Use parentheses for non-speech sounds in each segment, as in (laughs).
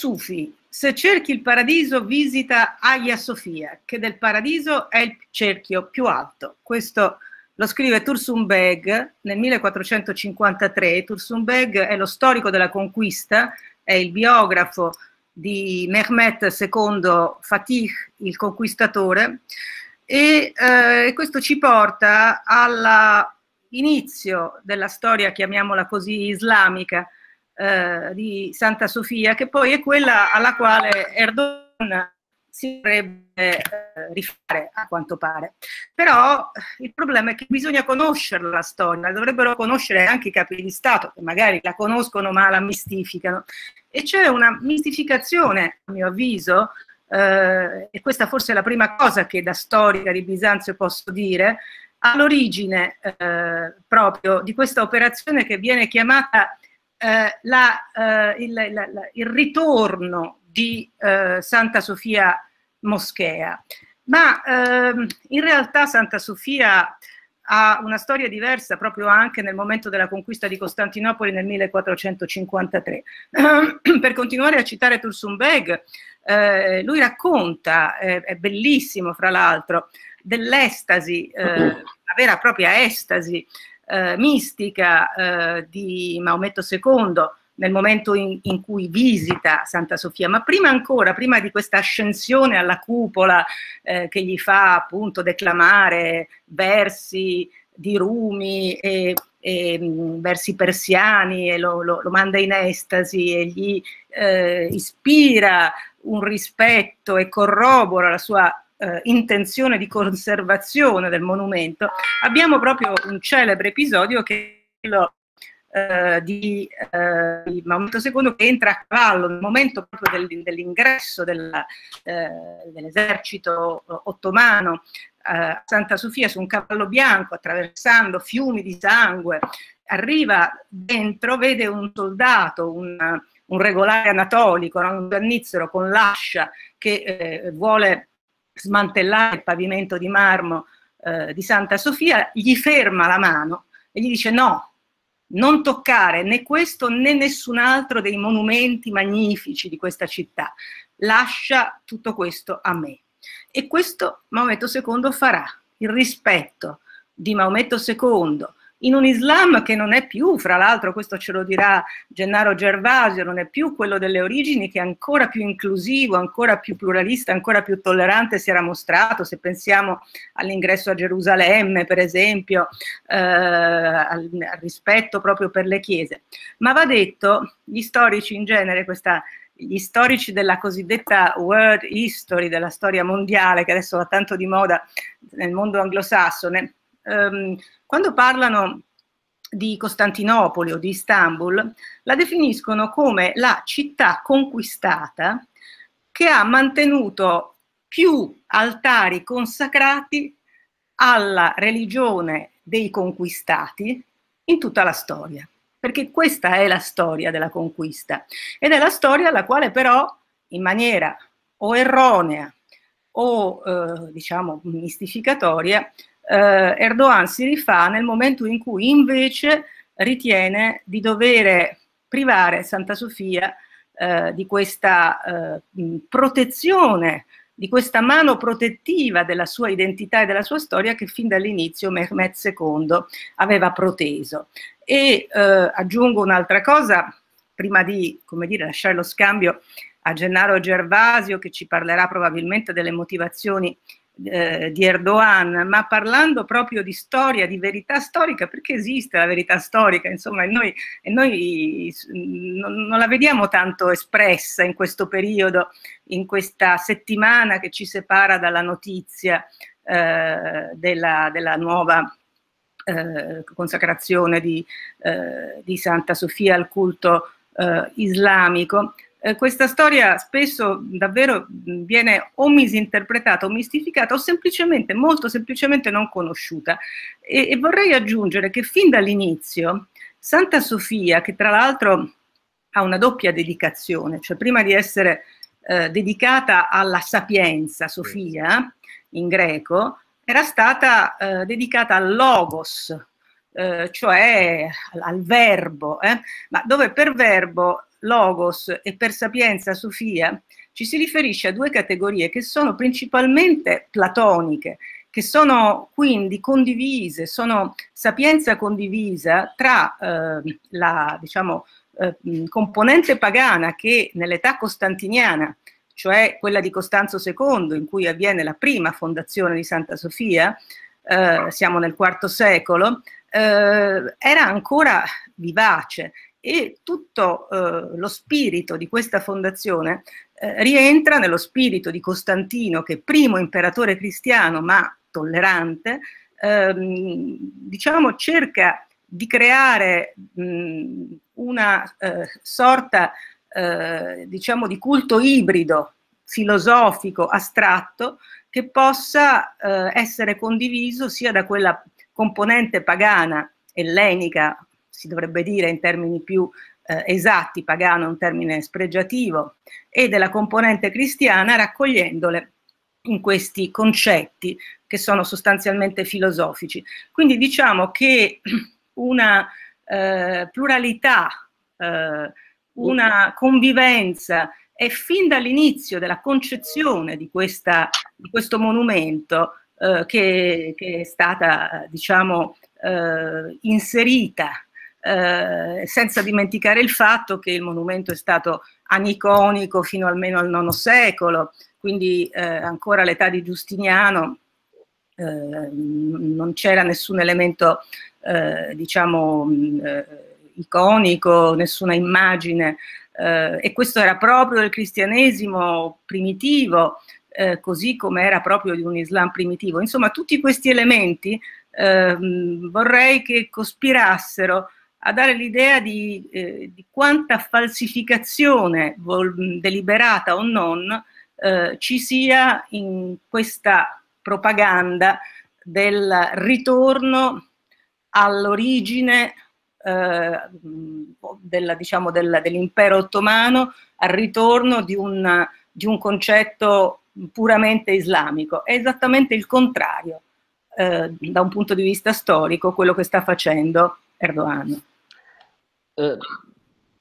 Sufi, se cerchi il paradiso visita Hagia Sofia, che del paradiso è il cerchio più alto. Questo lo scrive Tursun Beg nel 1453. Tursun Beg è lo storico della conquista, è il biografo di Mehmet II Fatih, il conquistatore, e eh, questo ci porta all'inizio della storia, chiamiamola così, islamica, eh, di Santa Sofia, che poi è quella alla quale Erdogan si dovrebbe eh, rifare, a quanto pare. Però eh, il problema è che bisogna conoscerla la storia, dovrebbero conoscere anche i capi di Stato, che magari la conoscono ma la mistificano. E c'è una mistificazione, a mio avviso, eh, e questa forse è la prima cosa che da storica di Bisanzio posso dire, all'origine eh, proprio di questa operazione che viene chiamata eh, la, eh, il, la, il, ritorno di eh, Santa Sofia Moschea. Ma ehm, in realtà Santa Sofia ha una storia diversa proprio anche nel momento della conquista di Costantinopoli nel 1453. (clears throat) per continuare a citare Tursunbeg, eh, lui racconta, eh, è bellissimo fra l'altro, dell'estasi, eh, la vera e propria estasi eh, mistica eh, di Maometto II nel momento in, in, cui visita Santa Sofia, ma prima ancora, prima di questa ascensione alla cupola eh, che gli fa appunto declamare versi di Rumi e, e mh, mm, versi persiani e lo, lo, lo, manda in estasi e gli eh, ispira un rispetto e corrobora la sua eh, intenzione di conservazione del monumento, abbiamo proprio un celebre episodio che è quello eh, di, eh, di Maometto II che entra a cavallo nel momento proprio del, dell'ingresso della, eh, dell'esercito ottomano eh, a Santa Sofia su un cavallo bianco attraversando fiumi di sangue, arriva dentro, vede un soldato, un, un regolare anatolico, un giannizzero con l'ascia che eh, vuole smantellare il pavimento di marmo eh, di Santa Sofia, gli ferma la mano e gli dice no, non toccare né questo né nessun altro dei monumenti magnifici di questa città, lascia tutto questo a me. E questo Maometto II farà, il rispetto di Maometto II in un Islam che non è più, fra l'altro questo ce lo dirà Gennaro Gervasio, non è più quello delle origini che è ancora più inclusivo, ancora più pluralista, ancora più tollerante si era mostrato, se pensiamo all'ingresso a Gerusalemme per esempio, eh, al, al rispetto proprio per le chiese. Ma va detto, gli storici in genere questa gli storici della cosiddetta world history, della storia mondiale, che adesso va tanto di moda nel mondo anglosassone, ehm, quando parlano di Costantinopoli o di Istanbul, la definiscono come la città conquistata che ha mantenuto più altari consacrati alla religione dei conquistati in tutta la storia, perché questa è la storia della conquista ed è la storia alla quale però in maniera o erronea o eh, diciamo mistificatoria eh, Erdogan si rifà nel momento in cui invece ritiene di dovere privare Santa Sofia eh, di questa eh, protezione, di questa mano protettiva della sua identità e della sua storia che fin dall'inizio Mehmet II aveva proteso. E eh, aggiungo un'altra cosa, prima di dire, lasciare lo scambio a Gennaro Gervasio che ci parlerà probabilmente delle motivazioni eh, eh, di Erdogan, ma parlando proprio di storia, di verità storica, perché esiste la verità storica, insomma, e noi, e noi mm, non, non la vediamo tanto espressa in questo periodo, in questa settimana che ci separa dalla notizia eh, della, della nuova eh, consacrazione di, eh, di, Santa Sofia al culto eh, islamico, eh, questa storia spesso davvero viene o misinterpretata o mistificata o semplicemente, molto semplicemente non conosciuta. E, e vorrei aggiungere che fin dall'inizio Santa Sofia, che tra l'altro ha una doppia dedicazione, cioè prima di essere eh, dedicata alla sapienza, Sofia, in greco, era stata eh, dedicata al logos, eh, cioè al, al verbo, eh? ma dove per verbo logos e per sapienza Sofia, ci si riferisce a due categorie che sono principalmente platoniche, che sono quindi condivise, sono sapienza condivisa tra eh, la diciamo, eh, componente pagana che nell'età costantiniana, cioè quella di Costanzo II, in cui avviene la prima fondazione di Santa Sofia, eh, siamo nel IV secolo, eh, era ancora vivace e tutto eh, lo spirito di questa fondazione eh, rientra nello spirito di Costantino, che primo imperatore cristiano ma tollerante, ehm, diciamo cerca di creare mh, mm, una eh, sorta eh, diciamo di culto ibrido, filosofico, astratto, che possa eh, essere condiviso sia da quella componente pagana ellenica si dovrebbe dire in termini più eh, esatti, pagano è un termine spregiativo, e della componente cristiana raccogliendole in questi concetti che sono sostanzialmente filosofici. Quindi diciamo che (clears throat) una eh, pluralità, eh, una convivenza è fin dall'inizio della concezione di, questa, di questo monumento eh, che, che, è stata diciamo, eh, inserita eh, senza dimenticare il fatto che il monumento è stato aniconico fino almeno al IX secolo, quindi eh, ancora all'età di Giustiniano eh, non c'era nessun elemento, eh, diciamo, mm, iconico, nessuna immagine, e questo era proprio il cristianesimo primitivo, eh, così come era proprio di un Islam primitivo. Insomma, tutti questi elementi ehm, vorrei che cospirassero a dare l'idea di, eh, di, quanta falsificazione deliberata o non eh, ci sia in questa propaganda del ritorno all'origine eh, diciamo, dell'impero diciamo, dell ottomano, al ritorno di un, di un, concetto puramente islamico. È esattamente il contrario eh, da un punto di vista storico quello che sta facendo Erdogan. Eh,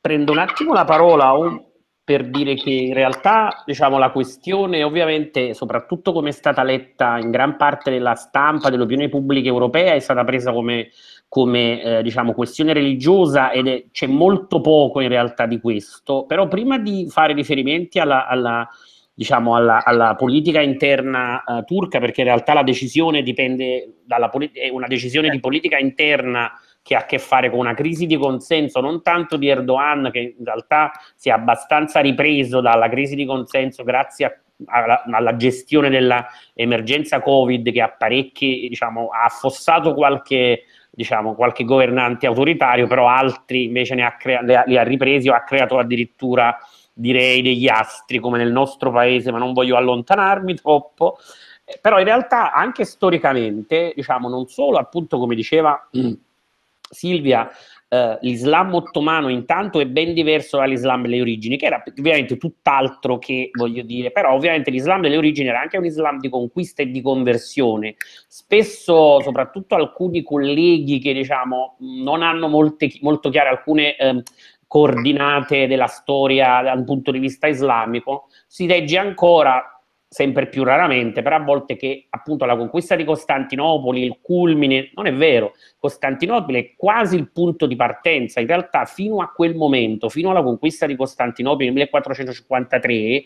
prendo un attimo la parola un, oh, per dire che in realtà diciamo, la questione ovviamente, soprattutto come è stata letta in gran parte della stampa, dell'opinione pubblica europea, è stata presa come, come eh, diciamo, questione religiosa ed è, c'è molto poco in realtà di questo, però prima di fare riferimenti alla, alla diciamo, alla, alla, politica interna eh, turca, perché in realtà la decisione dipende dalla politica, è una decisione di politica interna che ha a che fare con una crisi di consenso non tanto di Erdogan, che in realtà si è abbastanza ripreso dalla crisi di consenso grazie a alla, alla, gestione dell'emergenza Covid che ha parecchi, diciamo, ha affossato qualche, diciamo, qualche governante autoritario, però altri invece ne ha crea- li ha ripresi o ha creato addirittura direi degli astri come nel nostro paese, ma non voglio allontanarmi (laughs) troppo. Eh, però in realtà anche storicamente, diciamo, non solo appunto come diceva (clears throat) Silvia, eh, l'Islam ottomano intanto è ben diverso dall'Islam delle origini, che era ovviamente tutt'altro che, voglio dire, però ovviamente l'Islam delle origini era anche un Islam di conquista e di conversione. Spesso, soprattutto alcuni colleghi che diciamo non hanno molte, molto chiare alcune... Eh, coordinate della storia dal punto di vista islamico, si legge ancora sempre più raramente, però a volte che appunto la conquista di Costantinopoli, il culmine, non è vero, Costantinopoli è quasi il punto di partenza, in realtà fino a quel momento, fino alla conquista di Costantinopoli nel 1453,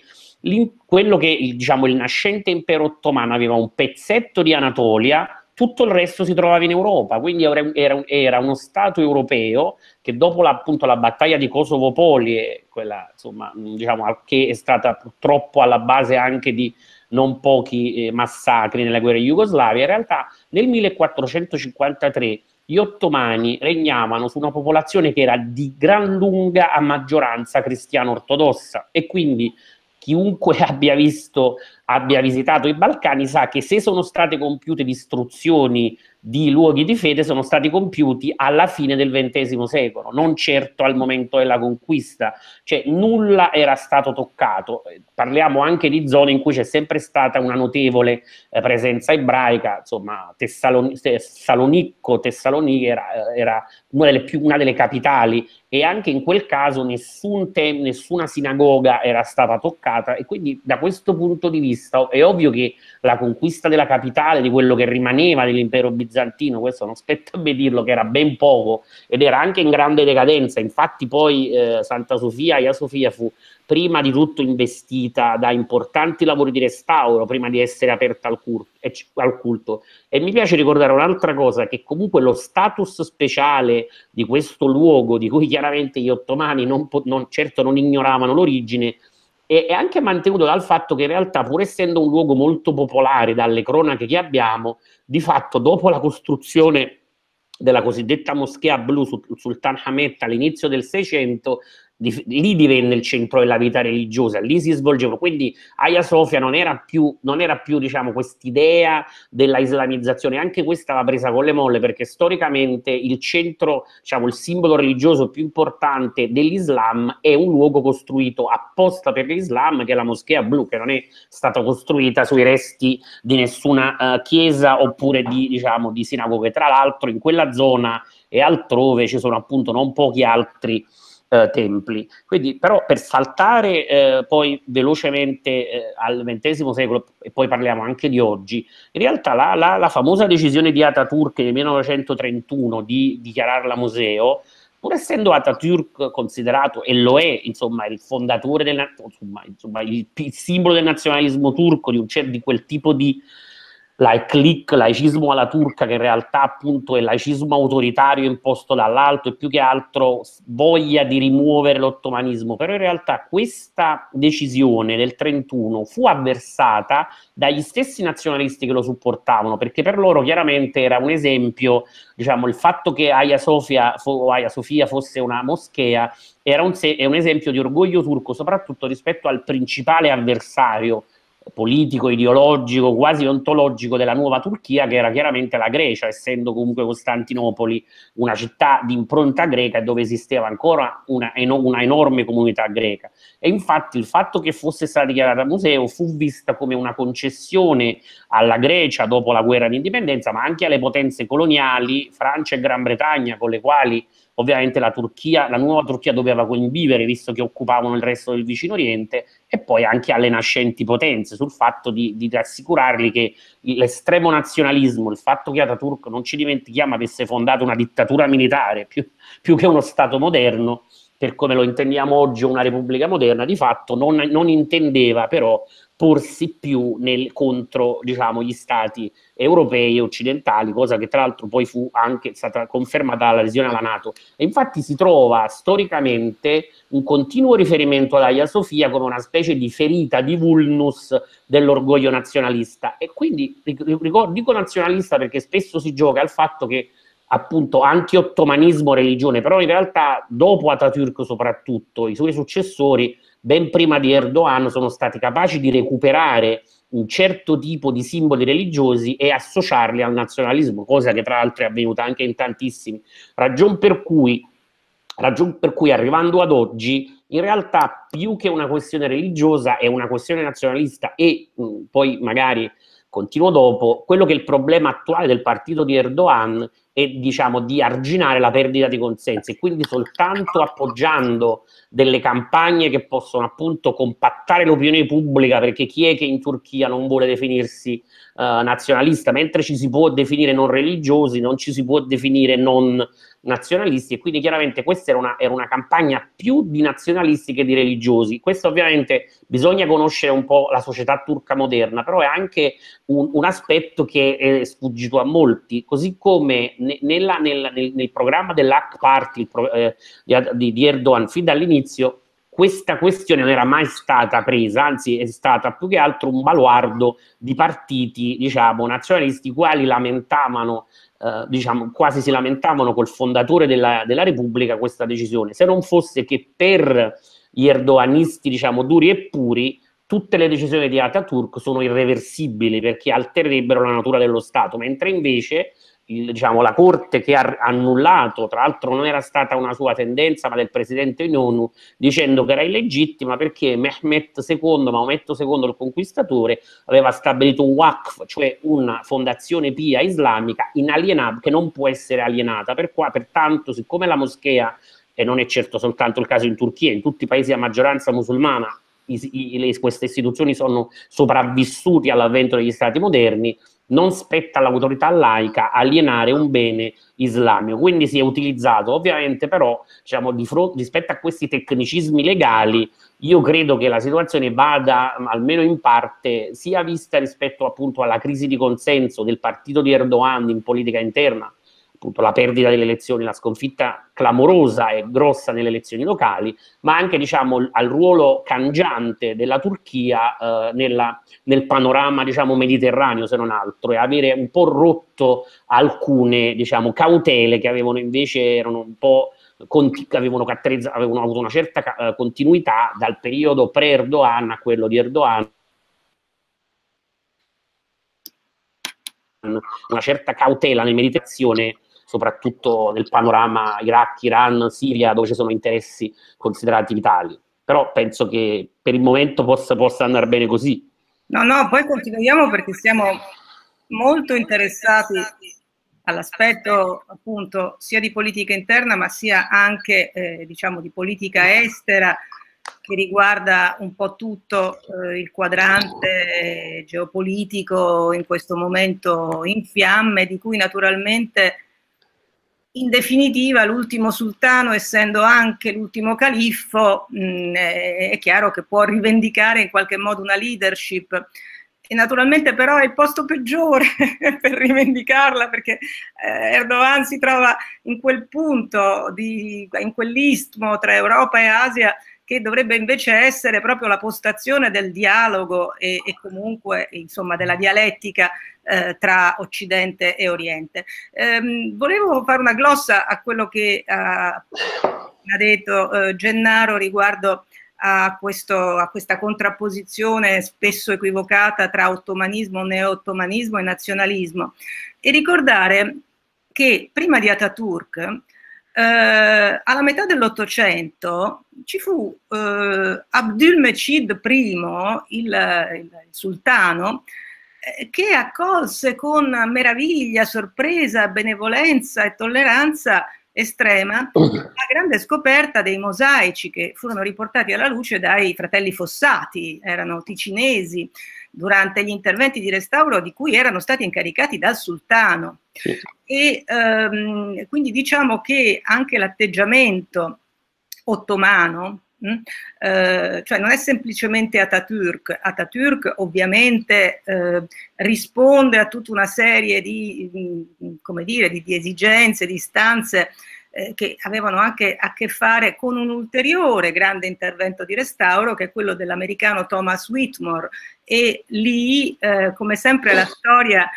quello che diciamo, il nascente impero ottomano aveva un pezzetto di Anatolia, tutto il resto si trovava in Europa, quindi era, era, era uno Stato europeo che dopo la, appunto, la battaglia di Kosovo Poli quella insomma, mm, diciamo, che è stata purtroppo alla base anche di non pochi eh, massacri nella guerra in Jugoslavia, in realtà nel 1453 gli ottomani regnavano su una popolazione che era di gran lunga a maggioranza cristiano ortodossa e quindi chiunque (laughs) abbia, visto, abbia visitato i Balcani sa che se sono state compiute distruzioni di luoghi di fede sono stati compiuti alla fine del XX secolo, non certo al momento della conquista, cioè nulla era stato toccato. Eh, parliamo anche di zone in cui c'è sempre stata una notevole eh, presenza ebraica, insomma, Tessalon- Tessalonicco, eh, Tessaloniki era, eh, era una, delle più, una, delle capitali e anche in quel caso nessun tem- nessuna sinagoga era stata toccata e quindi da questo punto di vista è ovvio che la conquista della capitale, di quello che rimaneva dell'impero bizantino, bizantino, questo non spetta a me dirlo, che era ben poco ed era anche in grande decadenza. Infatti poi eh, Santa Sofia, Ia Sofia fu prima di tutto investita da importanti lavori di restauro prima di essere aperta al, cur- eh, al culto. E mi piace ricordare un'altra cosa, che comunque lo status speciale di questo luogo, di cui chiaramente gli ottomani non, non, certo non ignoravano l'origine, e, e anche mantenuto dal fatto che in realtà, pur essendo un luogo molto popolare dalle cronache che abbiamo, di fatto dopo la costruzione della cosiddetta moschea blu sul, Sultan Hamet all'inizio del Seicento, di, lì divenne il centro della vita religiosa, lì si svolgeva, quindi Aya Sofia non era più, non era più diciamo, quest'idea della islamizzazione, anche questa l'ha presa con le molle perché storicamente il centro, diciamo, il simbolo religioso più importante dell'Islam è un luogo costruito apposta per l'Islam che è la Moschea Blu, che non è stata costruita sui resti di nessuna uh, chiesa oppure di, diciamo, di sinagoghe. Tra l'altro in quella zona e altrove ci sono appunto non pochi altri eh, templi. Quindi però per saltare eh, poi velocemente eh, al XX secolo, e poi parliamo anche di oggi, in realtà la, la, la famosa decisione di Ataturk nel 1931 di dichiararla museo, pur essendo Ataturk considerato, e lo è, insomma, il fondatore del, insomma, insomma il, il, simbolo del nazionalismo turco, di, un, di quel tipo di la laic laicismo alla turca, che in realtà appunto è laicismo autoritario imposto dall'alto e più che altro voglia di rimuovere l'ottomanismo, però in realtà questa decisione del 31 fu avversata dagli stessi nazionalisti che lo supportavano, perché per loro chiaramente era un esempio, diciamo, il fatto che Hagia Sofia, fo Hagia Sofia fosse una moschea era un, un esempio di orgoglio turco, soprattutto rispetto al principale avversario politico, ideologico, quasi ontologico della nuova Turchia, che era chiaramente la Grecia, essendo comunque Costantinopoli una città di impronta greca dove esisteva ancora una, una enorme comunità greca. E infatti il fatto che fosse stata dichiarata museo fu vista come una concessione alla Grecia dopo la guerra d'indipendenza, ma anche alle potenze coloniali, Francia e Gran Bretagna, con le quali Ovviamente la Turchia, la nuova Turchia doveva convivere, visto che occupavano il resto del vicino Oriente, e poi anche alle nascenti potenze, sul fatto di, di rassicurarli che l'estremo nazionalismo, il fatto che Ataturk, non ci dimentichiamo, avesse fondato una dittatura militare più, più che uno Stato moderno, per come lo intendiamo oggi una repubblica moderna, di fatto non, non intendeva però porsi più nel, contro diciamo, gli stati europei e occidentali, cosa che tra l'altro poi fu anche stata confermata dalla lesione alla Nato. E infatti si trova storicamente un continuo riferimento ad Aia Sofia come una specie di ferita di vulnus dell'orgoglio nazionalista. E quindi dico nazionalista perché spesso si gioca al fatto che appunto anti-ottomanismo religione, però in realtà dopo Ataturk soprattutto, i suoi successori ben prima di Erdogan sono stati capaci di recuperare un certo tipo di simboli religiosi e associarli al nazionalismo, cosa che tra l'altro è avvenuta anche in tantissimi. Ragion per cui, ragion per cui arrivando ad oggi, in realtà più che una questione religiosa è una questione nazionalista e mh, mm, poi magari continuo dopo, quello che è il problema attuale del partito di Erdogan e diciamo di arginare la perdita di consensi e quindi soltanto appoggiando delle campagne che possono appunto compattare l'opinione pubblica perché chi è che in Turchia non vuole definirsi eh, nazionalista mentre ci si può definire non religiosi non ci si può definire non nazionalisti e quindi chiaramente questa era una, era una, campagna più di nazionalisti che di religiosi. Questo ovviamente bisogna conoscere un po' la società turca moderna, però è anche un, un aspetto che è sfuggito a molti, così come ne, nella, nel, nel, nel, programma dell'AC Party pro, eh, di, di Erdogan fin dall'inizio questa questione non era mai stata presa, anzi è stata più che altro un baluardo di partiti, diciamo, nazionalisti, quali lamentavano, eh, diciamo, quasi si lamentavano col fondatore della, della, Repubblica questa decisione, se non fosse che per gli erdoganisti, diciamo, duri e puri, tutte le decisioni di Ataturk sono irreversibili perché altererebbero la natura dello Stato, mentre invece il, diciamo, la Corte che ha annullato, tra l'altro non era stata una sua tendenza, ma del presidente in ONU, dicendo che era illegittima perché Mehmet II, Maometto II il conquistatore, aveva stabilito un WACF, cioè una fondazione pia islamica inalienabile, che non può essere alienata. Per qua, pertanto, siccome la moschea, e non è certo soltanto il caso in Turchia, in tutti i paesi a maggioranza musulmana, i, i, le, queste istituzioni sono sopravvissute all'avvento degli stati moderni, non spetta all'autorità laica alienare un bene islamico. Quindi si è utilizzato, ovviamente però, diciamo, di fronte, rispetto a questi tecnicismi legali, io credo che la situazione vada, mm, almeno in parte, sia vista rispetto appunto alla crisi di consenso del partito di Erdogan in politica interna, appunto la perdita delle elezioni, la sconfitta clamorosa e grossa nelle elezioni locali, ma anche diciamo, al ruolo cangiante della Turchia eh, nella, nel panorama diciamo, mediterraneo, se non altro, e avere un po' rotto alcune diciamo, cautele che avevano invece erano un po' avevano, avevano avuto una certa eh, continuità dal periodo pre-Erdogan a quello di Erdogan una certa cautela nel meditazione soprattutto nel panorama Iraq, Iran, Siria, dove ci sono interessi considerati vitali. Però penso che per il momento possa, possa andare bene così. No, no, poi continuiamo perché siamo molto interessati all'aspetto appunto sia di politica interna ma sia anche eh, diciamo di politica estera che riguarda un po' tutto eh, il quadrante geopolitico in questo momento in fiamme di cui naturalmente in definitiva l'ultimo sultano, essendo anche l'ultimo califfo, mh, è chiaro che può rivendicare in qualche modo una leadership. E naturalmente però è il posto peggiore (laughs) per rivendicarla perché eh, Erdogan si trova in quel punto, di, in quell'istmo tra Europa e Asia che dovrebbe invece essere proprio la postazione del dialogo e, e comunque insomma, della dialettica eh, tra Occidente e Oriente. Ehm, volevo fare una glossa a quello che ah, ha detto eh, Gennaro riguardo a, questo, a, questa contrapposizione spesso equivocata tra ottomanismo, neo-ottomanismo e nazionalismo e ricordare che prima di Ataturk eh, alla metà dell'Ottocento ci fu eh, Abdul Mecid I, il, il, sultano, eh, che accolse con meraviglia, sorpresa, benevolenza e tolleranza estrema, (clears throat) la grande scoperta dei mosaici che furono riportati alla luce dai fratelli Fossati, erano ticinesi, durante gli interventi di restauro di cui erano stati incaricati dal sultano. E ehm, quindi diciamo che anche l'atteggiamento ottomano Mm? Eh, cioè non è semplicemente Atatürk, Atatürk ovviamente eh, risponde a tutta una serie di, mm, mm, dire, di, di esigenze, di istanze eh, che avevano anche a che fare con un ulteriore grande intervento di restauro che è quello dell'americano Thomas Whitmore e lì eh, come sempre la storia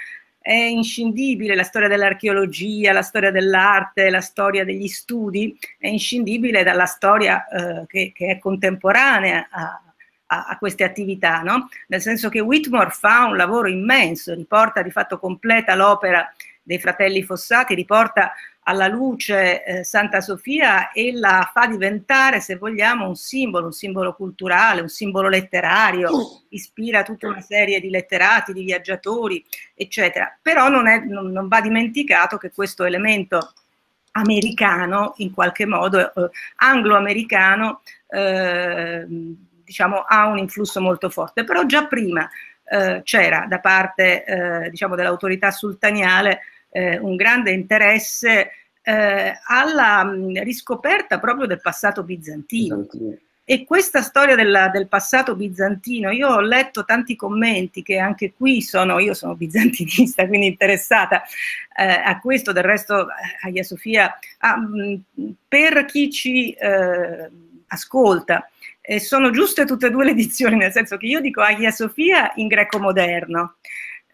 è inscindibile, la storia dell'archeologia, la storia dell'arte, la storia degli studi, è inscindibile dalla storia eh, che, che, è contemporanea a, a, a queste attività, no? nel senso che Whitmore fa un lavoro immenso, riporta di fatto completa l'opera dei fratelli Fossati, riporta alla luce eh, Santa Sofia e la fa diventare, se vogliamo, un simbolo, un simbolo culturale, un simbolo letterario, ispira tutta una serie di letterati, di viaggiatori, eccetera. Però non, è, non, non va dimenticato che questo elemento americano, in qualche modo, eh, anglo-americano, eh, diciamo, ha un influsso molto forte. Però già prima eh, c'era da parte eh, diciamo, dell'autorità sultaniale eh, un grande interesse eh, alla mh, mm, riscoperta proprio del passato bizantino. bizantino. E questa storia della, del passato bizantino, io ho letto tanti commenti che anche qui sono, io sono bizantinista, (laughs) quindi interessata eh, a questo, del resto eh, Aia Sofia, ah, mh, mm, per chi ci eh, ascolta, eh, sono giuste tutte e due le (laughs) edizioni, nel senso che io dico Aia Sofia in greco moderno,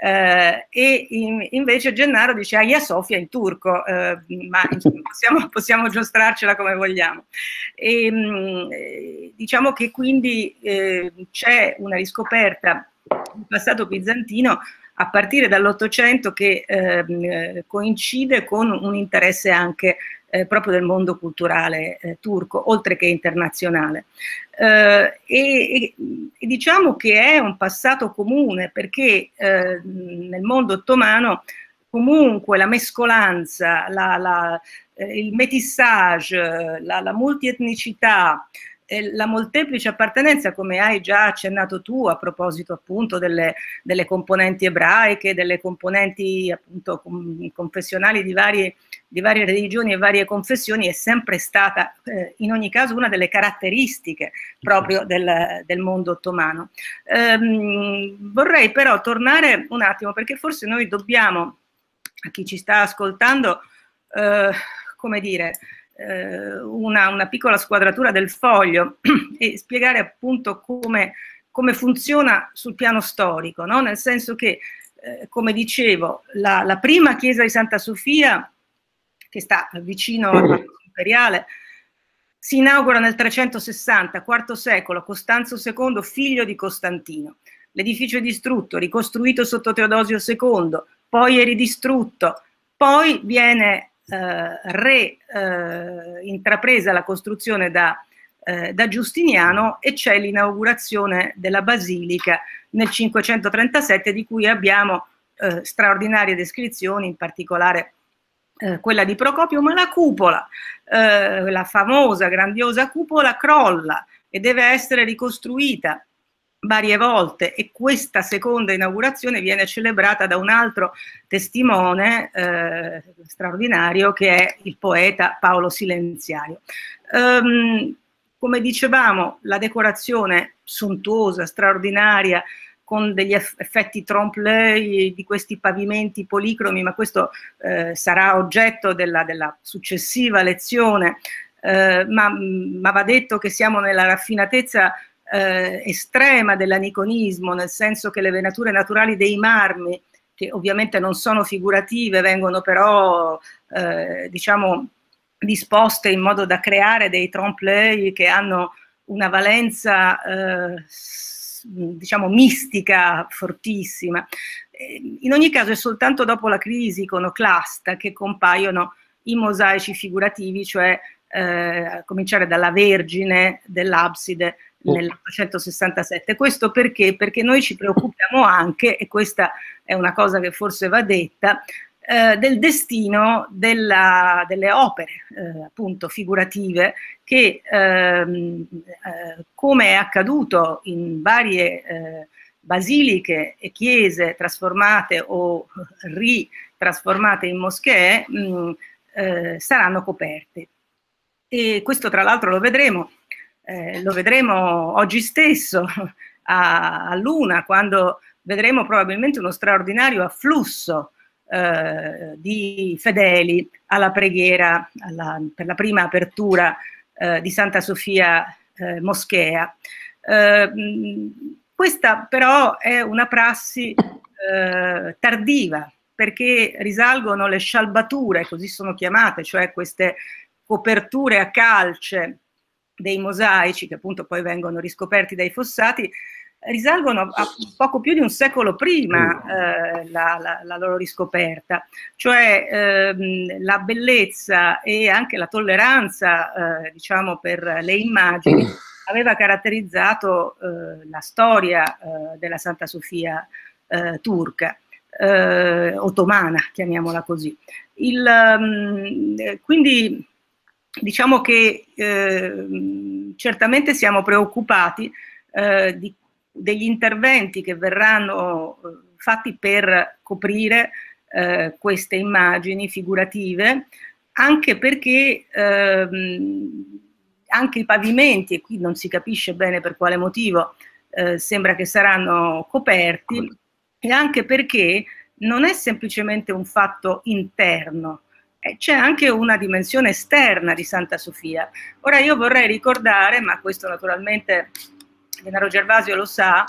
eh, e in, invece Gennaro dice Aia Sofia in turco, eh, ma insomma, (laughs) possiamo, possiamo, giostrarcela come vogliamo. E, ehm, eh, diciamo che quindi eh, c'è una riscoperta del passato bizantino a partire dall'Ottocento che ehm, eh, coincide con un interesse anche eh, proprio del mondo culturale eh, turco, oltre che internazionale. Eh, e, e, diciamo che è un passato comune perché eh, nel mondo ottomano comunque la mescolanza, la, la, eh, il metissage, la, la multietnicità, la molteplice appartenenza, come hai già accennato tu a proposito appunto delle, delle componenti ebraiche, delle componenti appunto com, confessionali di varie, di varie, religioni e varie confessioni, è sempre stata eh, in ogni caso una delle caratteristiche proprio del, del mondo ottomano. Ehm, vorrei però tornare un attimo perché forse noi dobbiamo, a chi ci sta ascoltando, eh, come dire, eh, una, una, piccola squadratura del foglio (clears throat) e spiegare appunto come, come funziona sul piano storico, no? nel senso che, eh, come dicevo, la, la, prima chiesa di Santa Sofia, che sta vicino al Palazzo Imperiale, si inaugura nel 360, IV secolo, Costanzo II, figlio di Costantino. L'edificio è distrutto, ricostruito sotto Teodosio II, poi è ridistrutto, poi viene eh, reintrapresa eh, la costruzione da, eh, da Giustiniano e c'è l'inaugurazione della basilica nel 537 di cui abbiamo eh, straordinarie descrizioni, in particolare eh, quella di Procopio, ma la cupola, eh, la famosa grandiosa cupola crolla e deve essere ricostruita varie volte e questa seconda inaugurazione viene celebrata da un altro testimone eh, straordinario che è il poeta Paolo Silenziario. Um, come dicevamo, la decorazione sontuosa, straordinaria, con degli effetti trompe-l'œil di questi pavimenti policromi, ma questo eh, sarà oggetto della, della successiva lezione, eh, ma, ma va detto che siamo nella raffinatezza eh, estrema dell'aniconismo, nel senso che le venature naturali dei marmi, che ovviamente non sono figurative, vengono però eh, diciamo, disposte in modo da creare dei trompe-l'œil che hanno una valenza eh, diciamo mistica fortissima. Eh, in ogni caso è soltanto dopo la crisi iconoclasta che compaiono i mosaici figurativi, cioè eh, a cominciare dalla Vergine dell'abside nell'867. Questo perché? Perché noi ci preoccupiamo anche, e questa è una cosa che forse va detta, eh, del destino della, delle opere eh, appunto figurative che ehm, eh, come è accaduto in varie eh, basiliche e chiese trasformate o ritrasformate in moschee mh, mm, eh, saranno coperte. E questo tra l'altro lo vedremo eh, lo vedremo oggi stesso a, a, Luna, quando vedremo probabilmente uno straordinario afflusso eh, di fedeli alla preghiera alla, per la prima apertura eh, di Santa Sofia eh, Moschea. Eh, questa però è una prassi eh, tardiva, perché risalgono le scialbature, così sono chiamate, cioè queste coperture a calce dei mosaici che appunto poi vengono riscoperti dai fossati risalgono a poco più di un secolo prima mm. eh, la, la, la, loro riscoperta, cioè ehm, la bellezza e anche la tolleranza eh, diciamo, per le immagini (coughs) aveva caratterizzato eh, la storia eh, della Santa Sofia eh, turca. Eh, ottomana, chiamiamola così. Il, ehm, quindi diciamo che eh, certamente siamo preoccupati eh, di, degli interventi che verranno eh, fatti per coprire eh, queste immagini figurative, anche perché ehm, anche i pavimenti, e qui non si capisce bene per quale motivo, eh, sembra che saranno coperti, e anche perché non è semplicemente un fatto interno, c'è anche una dimensione esterna di Santa Sofia. Ora io vorrei ricordare, ma questo naturalmente Gennaro Gervasio lo sa,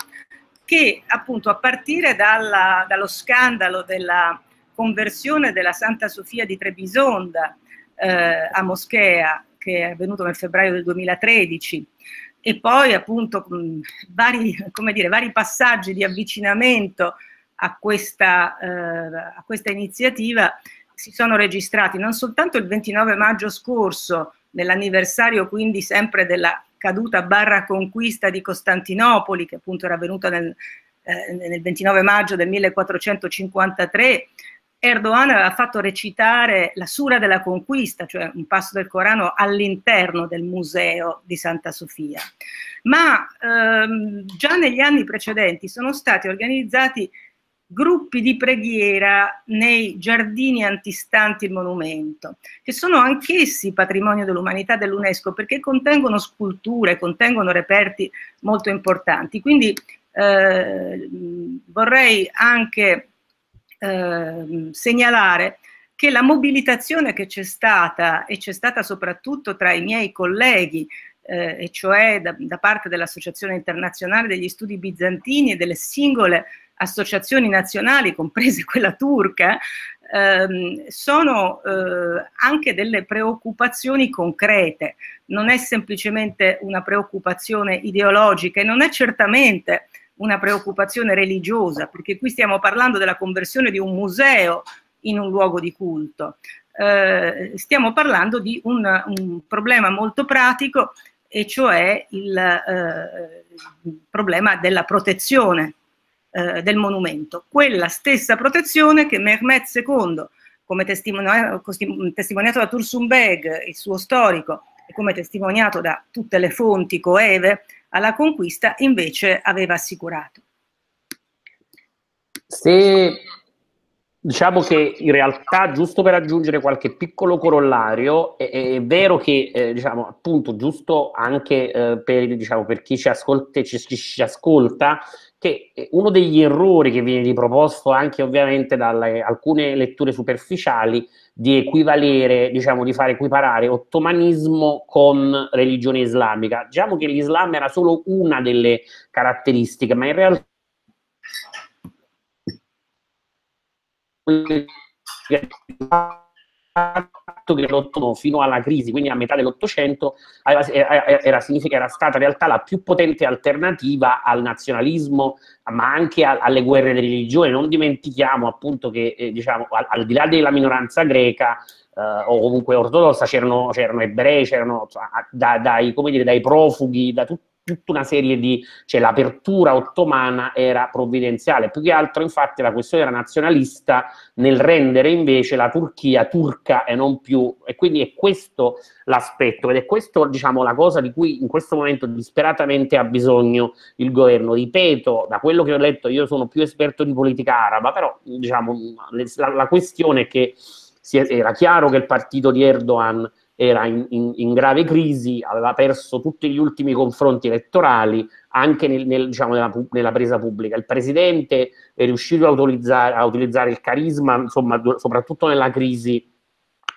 che appunto a partire dalla, dallo scandalo della conversione della Santa Sofia di Trebisonda eh, a Moschea, che è avvenuto nel febbraio del 2013, e poi appunto mh, vari, dire, vari, passaggi di avvicinamento a questa, eh, a questa iniziativa, si sono registrati non soltanto il 29 maggio scorso, nell'anniversario quindi sempre della caduta barra conquista di Costantinopoli, che appunto era avvenuta nel, eh, nel 29 maggio del 1453, Erdogan aveva fatto recitare la Sura della Conquista, cioè un passo del Corano, all'interno del museo di Santa Sofia. Ma ehm, già negli anni precedenti sono stati organizzati gruppi di preghiera nei giardini antistanti il monumento, che sono anch'essi patrimonio dell'umanità dell'UNESCO perché contengono sculture, contengono reperti molto importanti. Quindi eh, vorrei anche eh, segnalare che la mobilitazione che c'è stata e c'è stata soprattutto tra i miei colleghi eh, e cioè da, da parte dell'Associazione Internazionale degli Studi Bizantini e delle singole associazioni nazionali, comprese (laughs) quella turca, ehm, sono eh, anche delle preoccupazioni concrete, non è semplicemente una preoccupazione ideologica e non è certamente una preoccupazione religiosa, perché qui stiamo parlando della conversione di un museo in un luogo di culto. Eh, stiamo parlando di un, un, problema molto pratico e cioè il eh, problema della protezione eh, del monumento. Quella stessa protezione che Mehmet II, come testimoniato da Tursunbeg, il suo storico, e come testimoniato da tutte le fonti coeve alla conquista, invece aveva assicurato. Se Diciamo che in realtà, giusto per aggiungere qualche piccolo corollario, è, è vero che, eh, diciamo, appunto, giusto anche eh, per, diciamo, per, chi ci ascolta, ci, ci ascolta che eh, uno degli errori che viene riproposto anche ovviamente da alcune letture superficiali di equivalere, diciamo di fare equiparare ottomanismo con religione islamica. Diciamo che l'Islam era solo una delle caratteristiche, ma in realtà fatto che l'Ottocento, fino alla crisi, quindi a metà dell'Ottocento, era, era, era, stata in realtà la più potente alternativa al nazionalismo, ma anche a, alle guerre di religione. Non dimentichiamo appunto che, eh, diciamo, al, al di là della minoranza greca, Uh, o comunque ortodossa, c'erano, c'erano ebrei, c'erano da, dai, dire, dai, profughi, da, tut, tutta una serie di, cioè l'apertura ottomana era provvidenziale, più che altro infatti la questione era nazionalista nel rendere invece la Turchia turca e non più, e quindi è questo l'aspetto ed è questa diciamo la cosa di cui in questo momento disperatamente ha bisogno il governo, ripeto da quello che ho letto io sono più esperto di politica araba, però diciamo la, la questione è che si era chiaro che il partito di Erdogan era in, in, in, grave crisi, aveva perso tutti gli ultimi confronti elettorali anche nel, nel, diciamo, nella, nella, presa pubblica. Il presidente è riuscito a utilizzare, a utilizzare il carisma, insomma, soprattutto nella crisi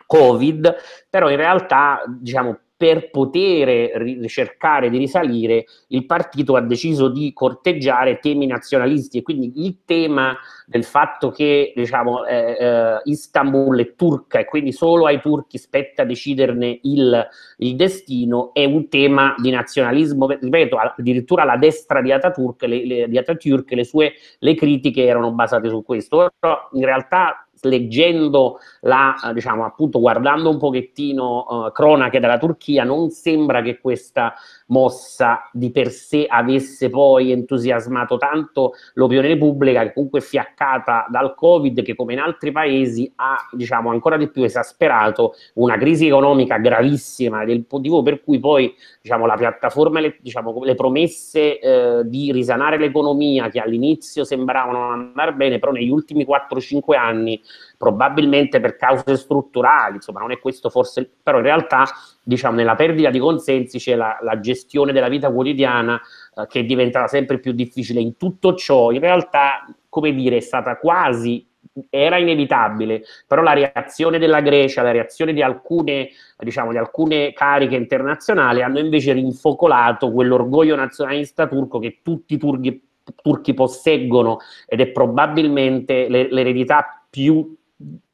Covid, però in realtà diciamo, per poter cercare di risalire, il partito ha deciso di corteggiare temi nazionalisti e quindi il tema del fatto che diciamo, eh, eh Istanbul è turca e quindi solo ai turchi spetta deciderne il, il destino è un tema di nazionalismo, ripeto, addirittura la destra di Atatürk, le, le, di Atatürk, le sue le critiche erano basate su questo. Però in realtà leggendo la, eh, diciamo appunto guardando un pochettino uh, cronache dalla Turchia, non sembra che questa mossa di per sé avesse poi entusiasmato tanto l'opinione pubblica che comunque è fiaccata dal Covid che come in altri paesi ha diciamo ancora di più esasperato una crisi economica gravissima del motivo per cui poi diciamo la piattaforma le, diciamo, le promesse eh, di risanare l'economia che all'inizio sembravano andare bene però negli ultimi 4-5 anni probabilmente per cause strutturali, insomma non è questo forse, però in realtà diciamo nella perdita di consensi c'è la, la gestione della vita quotidiana eh, che è sempre più difficile in tutto ciò, in realtà come dire è stata quasi era inevitabile, però la reazione della Grecia, la reazione di alcune, diciamo, di alcune cariche internazionali hanno invece rinfocolato quell'orgoglio nazionalista turco che tutti i turchi, turchi posseggono ed è probabilmente l'eredità più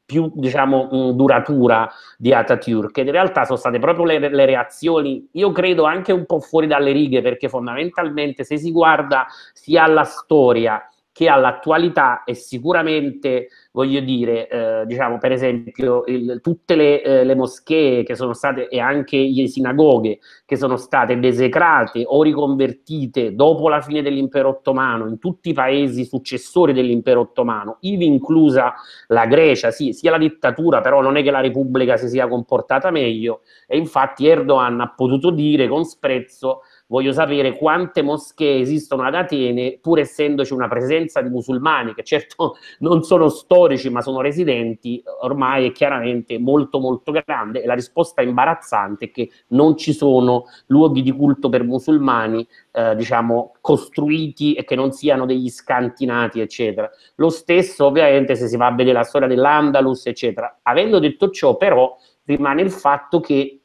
più diciamo, mm, duratura di Atatürk, in realtà sono state proprio le, le, reazioni, io credo anche un po' fuori dalle righe, perché fondamentalmente se si guarda sia alla storia che all'attualità è sicuramente, voglio dire, eh, diciamo per esempio il, tutte le, eh, le, moschee che sono state e anche le sinagoghe che sono state desecrate o riconvertite dopo la fine dell'impero ottomano in tutti i paesi successori dell'impero ottomano, ivi inclusa la Grecia, sì, sia la dittatura, però non è che la Repubblica si sia comportata meglio e infatti Erdogan ha potuto dire con sprezzo voglio sapere quante moschee esistono ad Atene, pur essendoci una presenza di musulmani, che certo (laughs) non sono storici ma sono residenti, ormai è chiaramente molto molto grande e la risposta imbarazzante è che non ci sono luoghi di culto per musulmani, eh, diciamo, costruiti e che non siano degli scantinati, eccetera. Lo stesso ovviamente se si va a vedere la storia dell'Andalus, eccetera. Avendo detto ciò però rimane il fatto che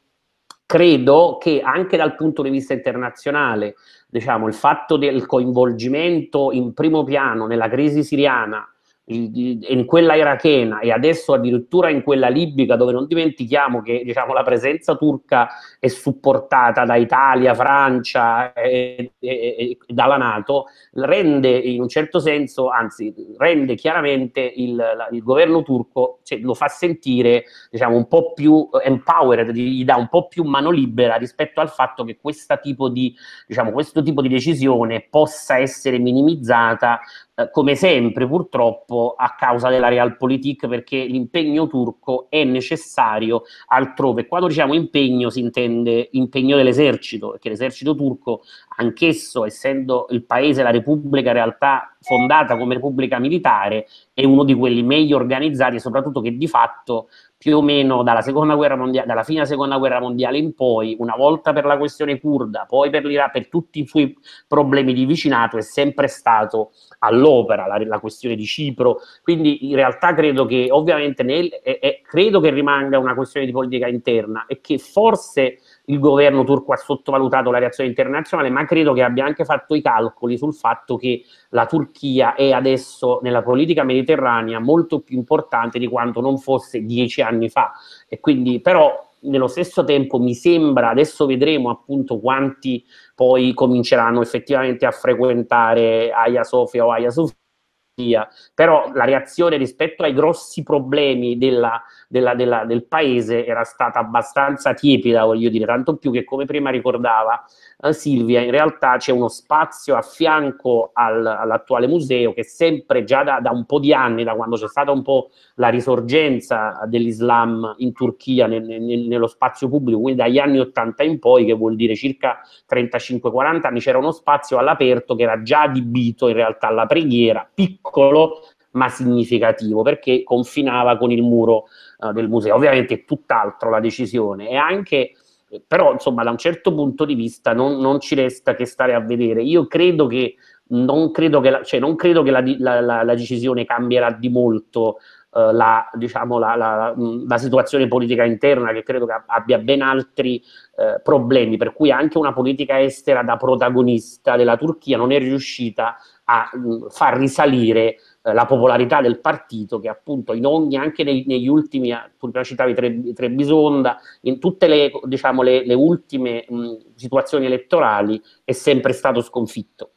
credo che anche dal punto di vista internazionale, diciamo, il fatto del coinvolgimento in primo piano nella crisi siriana in quella irachena e adesso addirittura in quella libica, dove non dimentichiamo che diciamo, la presenza turca è supportata da Italia, Francia e, e, e dalla Nato, rende in un certo senso, anzi rende chiaramente il, il governo turco, cioè, lo fa sentire diciamo, un po' più empowered, gli dà un po' più mano libera rispetto al fatto che tipo di, diciamo, questo tipo di decisione possa essere minimizzata eh, come sempre purtroppo a causa della realpolitik perché l'impegno turco è necessario altrove. Quando diciamo impegno si intende impegno dell'esercito, perché l'esercito turco anch'esso, essendo il paese, la Repubblica in realtà fondata come Repubblica militare, è uno di quelli meglio organizzati e soprattutto che di fatto più o meno dalla, seconda guerra mondiale, dalla, fine della seconda guerra mondiale in poi, una volta per la questione kurda, poi per l'Iraq, per tutti i suoi problemi di vicinato, è sempre stato all'opera la, la questione di Cipro. Quindi in realtà credo che ovviamente nel, eh, eh, credo che rimanga una questione di politica interna e che forse il governo turco ha sottovalutato la reazione internazionale, ma credo che abbia anche fatto i calcoli sul fatto che la Turchia è adesso nella politica mediterranea molto più importante di quanto non fosse dieci anni fa. E quindi, però, nello stesso tempo mi sembra, adesso vedremo appunto quanti poi cominceranno effettivamente a frequentare Aya Sofia o Aya Sofia sia, però la reazione rispetto ai grossi problemi della, della, della, del paese era stata abbastanza tiepida, voglio dire, tanto più che come prima ricordava eh, Silvia, in realtà c'è uno spazio a fianco al, all'attuale museo che sempre già da, da, un po' di anni, da quando c'è stata un po' la risorgenza dell'Islam in Turchia nel, nel, nello spazio pubblico, quindi dagli anni 80 in poi, che vuol dire circa 35-40 anni, c'era uno spazio all'aperto che era già adibito in realtà alla preghiera, piccolo piccolo ma significativo perché confinava con il muro uh, del museo. Ovviamente è tutt'altro la decisione e anche però insomma da un certo punto di vista non, non ci resta che stare a vedere. Io credo che non credo che la, cioè, credo che la, la, la decisione cambierà di molto eh, diciamo, mm, la, situazione politica interna, che credo che abbia ben altri eh, problemi, per cui anche una politica estera da protagonista della Turchia non è riuscita a mm, far risalire eh, la popolarità del partito che appunto in ogni, anche nei, negli ultimi, tu eh, citavi Trebisonda, tre in tutte le, diciamo, le, le ultime mh, mm, situazioni elettorali è sempre stato sconfitto.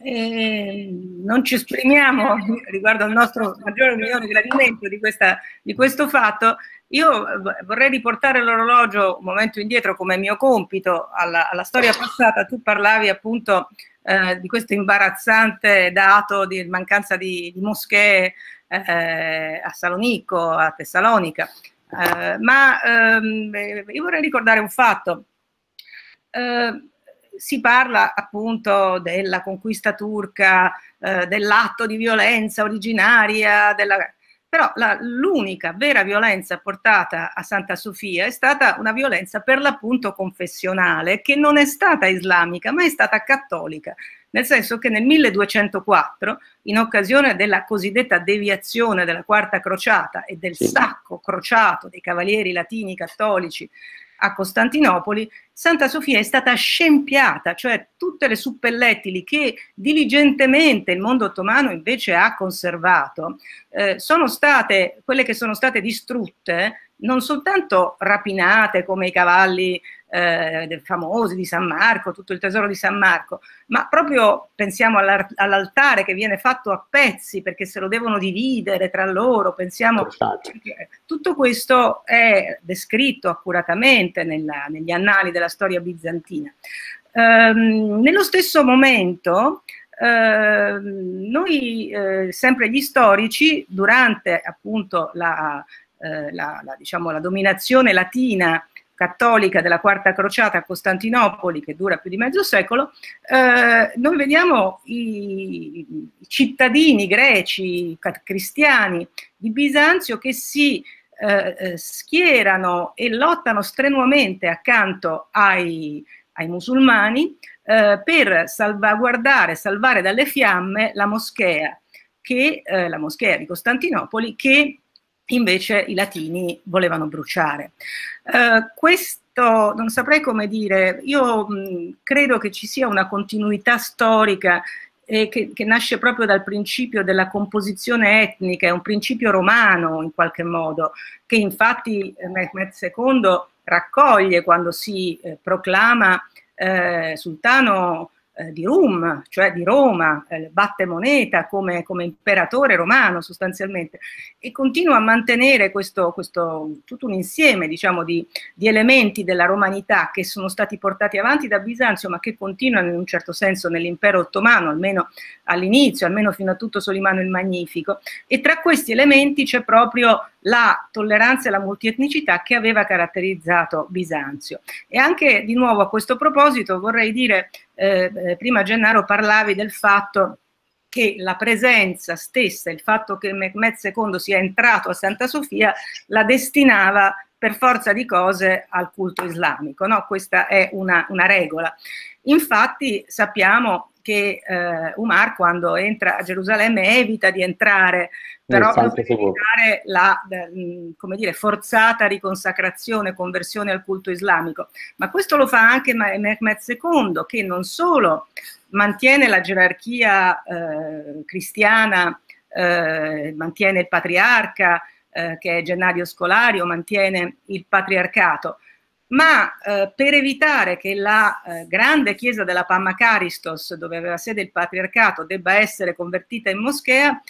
Eh, non ci esprimiamo riguardo al nostro maggiore o minore gradimento di, questa, di questo fatto, io eh, vorrei riportare l'orologio un momento indietro come mio compito alla, alla storia passata. Tu parlavi appunto eh, di questo imbarazzante dato di mancanza di, di moschee eh, a Salonicco, a Tessalonica. Eh, ma ehm, eh, io vorrei ricordare un fatto. Eh, si parla appunto della conquista turca, dell'atto di violenza originaria, della però la, l'unica vera violenza portata a Santa Sofia è stata una violenza per l'appunto confessionale, che non è stata islamica, ma è stata cattolica, nel senso che nel 1204, in occasione della cosiddetta deviazione della Quarta Crociata e del sacco crociato dei cavalieri latini cattolici a Costantinopoli, Santa Sofia è stata scempiata, cioè tutte le suppellettili che diligentemente il mondo ottomano invece ha conservato, eh, sono state, quelle che sono state distrutte, non soltanto rapinate come i cavalli eh, famosi di San Marco, tutto il tesoro di San Marco, ma proprio pensiamo all'altare che viene fatto a pezzi perché se lo devono dividere tra loro, pensiamo... Tutto questo è descritto accuratamente nella, negli annali della storia bizantina. Ehm, nello stesso momento, eh, noi, eh, sempre gli storici, durante appunto la, eh, la, la, diciamo, la dominazione latina cattolica della Quarta Crociata a Costantinopoli, che dura più di mezzo secolo, eh, noi vediamo i, cittadini greci, cristiani di Bisanzio che si eh, eh, schierano e lottano strenuamente accanto ai, ai musulmani eh, per salvaguardare, salvare dalle fiamme la moschea, che, eh, la moschea di Costantinopoli che invece i latini volevano bruciare. Eh, questo non saprei come dire, io mh, credo che ci sia una continuità storica e eh, che, che, nasce proprio dal principio della composizione etnica, è un principio romano in qualche modo, che infatti eh, Mehmed II raccoglie quando si eh, proclama sultano eh, di Rum, cioè di Roma, eh, batte moneta come, come, imperatore romano sostanzialmente, e continua a mantenere questo, questo tutto un insieme diciamo, di, di, elementi della romanità che sono stati portati avanti da Bisanzio, ma che continuano in un certo senso nell'impero ottomano, almeno all'inizio, almeno fino a tutto Solimano il Magnifico, e tra questi elementi c'è proprio la tolleranza e la multietnicità che aveva caratterizzato Bisanzio. E anche di nuovo a questo proposito vorrei dire eh, eh, prima Gennaro parlavi del fatto che la presenza stessa, il fatto che Mehmed II sia entrato a Santa Sofia, la destinava per forza di cose al culto islamico. No? Questa è una, una regola. Infatti sappiamo che eh, Umar quando entra a Gerusalemme evita di entrare, però per eh, evitare la mm, dire, forzata riconsacrazione, conversione al culto islamico. Ma questo lo fa anche Mehmed II, che non solo mantiene la gerarchia eh, cristiana, eh, mantiene il patriarca, eh, che è Gennadio Scolario, mantiene il patriarcato, ma eh, per evitare che la eh, grande chiesa della Pamma Caristos, dove aveva sede il patriarcato, debba essere convertita in moschea,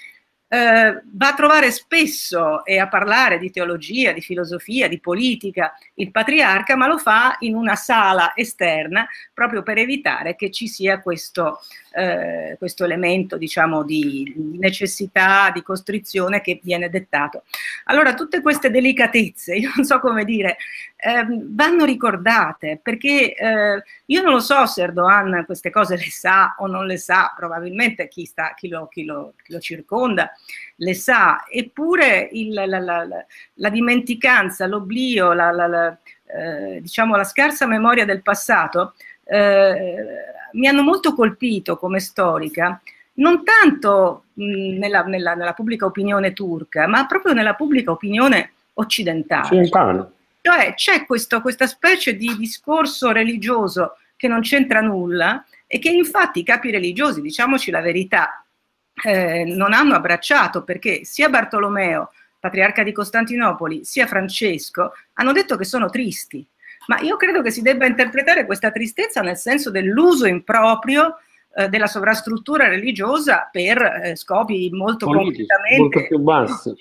eh, va a trovare spesso e a parlare di teologia, di filosofia, di politica il patriarca, ma lo fa in una sala esterna proprio per evitare che ci sia questo, eh, questo elemento diciamo, di necessità, di costrizione che viene dettato. Allora, tutte queste delicatezze, (laughs) io non so come dire, ehm, vanno ricordate, perché eh, io non lo so se Erdogan queste cose le sa o non le sa, probabilmente chi, sta, chi, lo, chi, lo, chi lo, circonda le sa, eppure il, la, la, la, la, dimenticanza, l'oblio, eh, diciamo la scarsa memoria del passato eh, mi hanno molto colpito come storica non tanto nella, nella, nella, pubblica opinione turca, ma proprio nella pubblica opinione occidentale. Occidentale. Cioè c'è questo, questa specie di discorso religioso che non c'entra nulla e che infatti i capi religiosi, diciamoci la verità, eh, non hanno abbracciato perché sia Bartolomeo, patriarca di Costantinopoli, sia Francesco hanno detto che sono tristi. Ma io credo che si debba interpretare questa tristezza nel senso dell'uso improprio eh, della sovrastruttura religiosa per eh, scopi molto Politici, molto più bassi.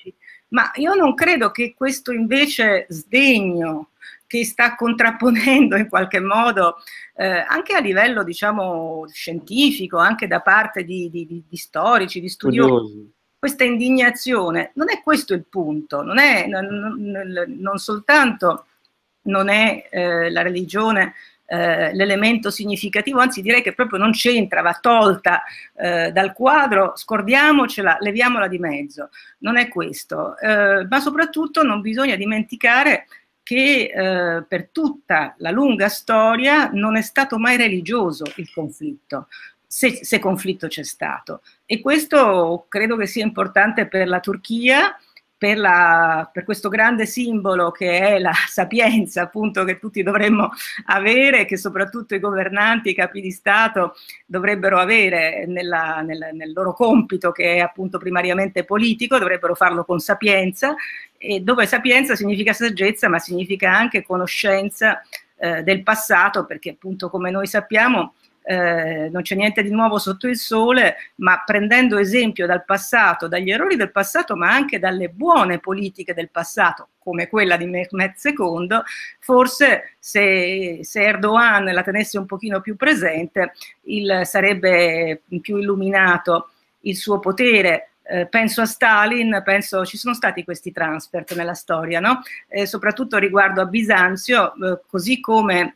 Ma io non credo che questo invece sdegno che sta contrapponendo in qualche modo, eh, anche a livello diciamo, scientifico, anche da parte di, di, di storici, di studiosi, questa indignazione. Non è questo il punto, non, è, non, non soltanto non è eh, la religione eh, l'elemento significativo, anzi direi che proprio non c'entra, va tolta eh, dal quadro, scordiamocela, leviamola di mezzo. Non è questo, eh, ma soprattutto non bisogna dimenticare che eh, per tutta la lunga storia non è stato mai religioso il conflitto, se, se conflitto c'è stato. E questo credo che sia importante per la Turchia, per, la, per, questo grande simbolo che è la (laughs) sapienza appunto che tutti dovremmo avere, che soprattutto i governanti, i capi di Stato dovrebbero avere nella, nel, nel loro compito che è appunto primariamente politico, dovrebbero farlo con sapienza e dove sapienza significa saggezza ma significa anche conoscenza eh, del passato perché appunto come noi sappiamo eh, non c'è niente di nuovo sotto il sole, ma prendendo esempio dal passato, dagli errori del passato, ma anche dalle buone politiche del passato, come quella di Mehmet II, forse se, se Erdogan la tenesse un pochino più presente, il, sarebbe più illuminato il suo potere eh, penso a Stalin, penso ci sono stati questi transfert nella storia, no? eh, soprattutto riguardo a Bisanzio, eh, così come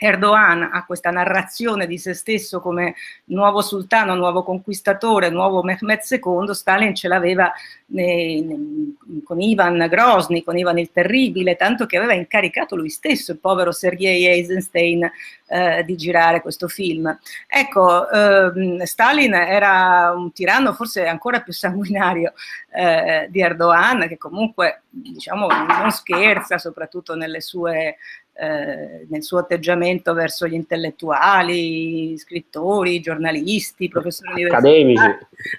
Erdogan ha questa narrazione di se stesso come nuovo sultano, nuovo conquistatore, nuovo Mehmed II, Stalin ce l'aveva con Ivan Grozny, con Ivan il Terribile, tanto che aveva incaricato lui stesso, il povero Sergei Eisenstein, eh, di girare questo film. Ecco, ehm, Stalin era un tiranno forse ancora più sanguinario eh, di Erdogan, che comunque diciamo, non scherza, soprattutto nelle sue eh, nel suo atteggiamento verso gli intellettuali, scrittori, giornalisti, professori accademici.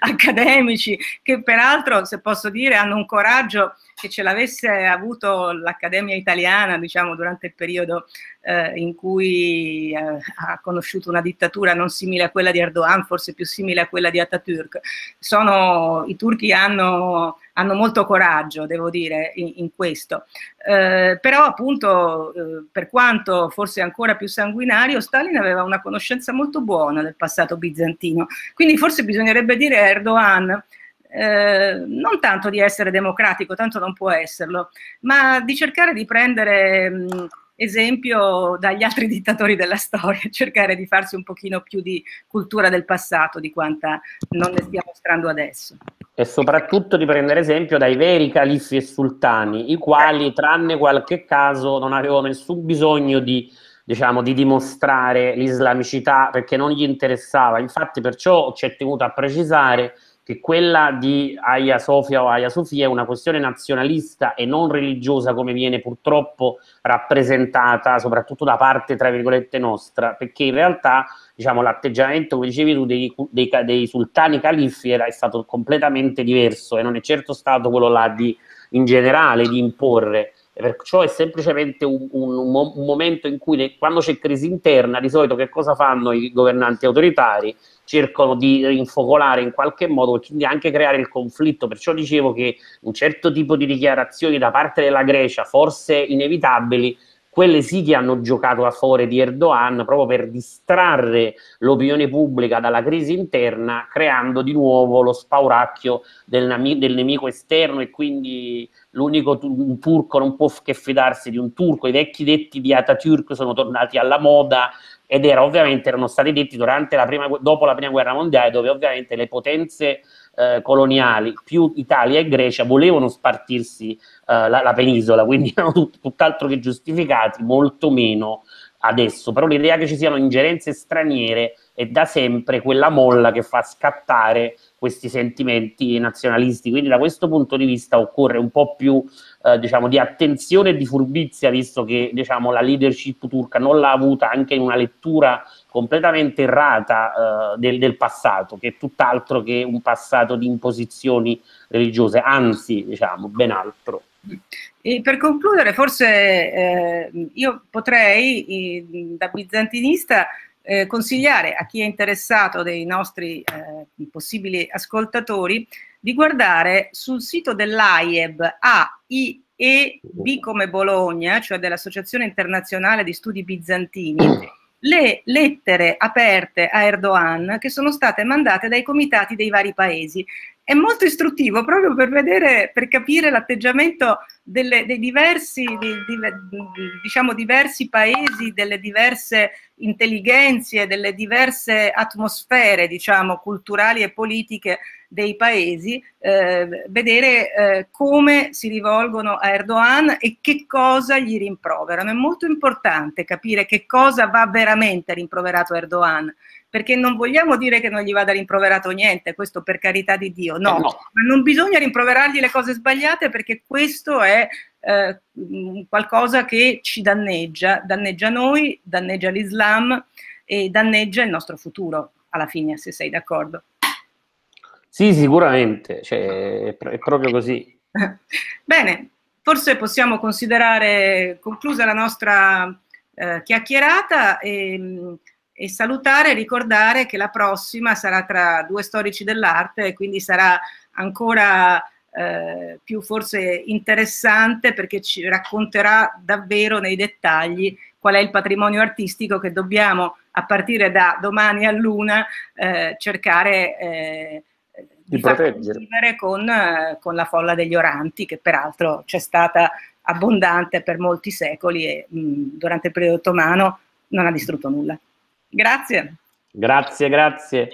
(laughs) accademici, che peraltro, se posso dire, hanno un coraggio che ce l'avesse avuto l'Accademia Italiana, diciamo, durante il periodo eh, in cui eh, ha conosciuto una dittatura non simile a quella di Erdogan, forse più simile a quella di Atatürk. Sono, I turchi hanno hanno molto coraggio, devo dire, in, in questo. Eh, però appunto, eh, per quanto forse ancora più sanguinario, Stalin aveva una conoscenza molto buona del passato bizantino. Quindi forse bisognerebbe dire a Erdogan eh, non tanto di essere democratico, tanto non può esserlo, ma di cercare di prendere mh, esempio dagli altri (laughs) dittatori della storia, cercare di farsi un pochino più di cultura del passato di quanta non ne stia mostrando adesso. E soprattutto di prendere esempio dai veri califfi e sultani, i quali, tranne qualche caso, non avevano nessun bisogno di diciamo, di dimostrare l'islamicità perché non gli interessava. Infatti, perciò ci è tenuto a precisare che quella di Hagia Sofia o Hagia Sofia è una questione nazionalista e non religiosa come viene purtroppo rappresentata, soprattutto da parte, tra virgolette, nostra, perché in realtà diciamo, l'atteggiamento, come dicevi tu, dei, dei, dei sultani califfi era, è stato completamente diverso e non è certo stato quello là di, in generale di imporre perciò è semplicemente un, un, un momento in cui ne, quando c'è crisi interna di solito che cosa fanno i governanti autoritari? cercano di rinfocolare in qualche modo, quindi anche creare il conflitto. Perciò dicevo che un certo tipo di dichiarazioni da parte della Grecia, forse inevitabili, quelle sì che hanno giocato a favore di Erdogan proprio per distrarre l'opinione pubblica dalla crisi interna, creando di nuovo lo spauracchio del, del nemico esterno e quindi l'unico un turco non può che fidarsi di un turco, i vecchi detti di Atatürk sono tornati alla moda, ed era, ovviamente erano stati detti la prima, dopo la prima guerra mondiale dove ovviamente le potenze eh, coloniali più Italia e Grecia volevano spartirsi eh, la, la, penisola, quindi (laughs) erano tut, tutt'altro che giustificati, molto meno adesso, però l'idea che ci siano ingerenze straniere è da sempre quella molla che fa scattare questi sentimenti nazionalisti, quindi da questo punto di vista occorre un po' più eh, diciamo, di attenzione e di furbizia, visto che diciamo, la leadership turca non l'ha avuta anche in una lettura completamente errata eh, del, del, passato, che è tutt'altro che un passato di imposizioni religiose, anzi, diciamo, ben altro. E per concludere, forse eh, io potrei, eh, da bizantinista, eh, consigliare a chi è interessato dei nostri eh, possibili ascoltatori di guardare sul sito dell'AIEB, AIEB come Bologna, cioè dell'Associazione Internazionale di Studi Bizantini, le lettere aperte a Erdogan che sono state mandate dai comitati dei vari paesi. È molto istruttivo proprio per, vedere, per capire l'atteggiamento delle, dei diversi, di, di, diciamo, diversi paesi, delle diverse intelligenze, delle diverse atmosfere diciamo, culturali e politiche dei paesi, eh, vedere eh, come si rivolgono a Erdogan e che cosa gli rimproverano. È molto importante capire che cosa va veramente rimproverato a Erdogan, perché non vogliamo dire che non gli vada rimproverato niente, questo per carità di Dio, no, eh, no. ma non bisogna rimproverargli le cose sbagliate perché questo è eh, mm, qualcosa che ci danneggia, danneggia noi, danneggia l'Islam e danneggia il nostro futuro alla fine, se sei d'accordo. Sì, sicuramente, cioè, ah. è, proprio così. (laughs) Bene, forse possiamo considerare conclusa la nostra eh, chiacchierata e, e salutare e ricordare che la prossima sarà tra due storici dell'arte, e quindi sarà ancora eh, più forse interessante perché ci racconterà davvero nei dettagli qual è il patrimonio artistico che dobbiamo a partire da domani a luna eh, cercare eh, di, proteggere. Con, eh, con la folla degli Oranti, che peraltro c'è stata abbondante per molti secoli e mh, durante il periodo ottomano non ha distrutto nulla. Grazie. Grazie, grazie.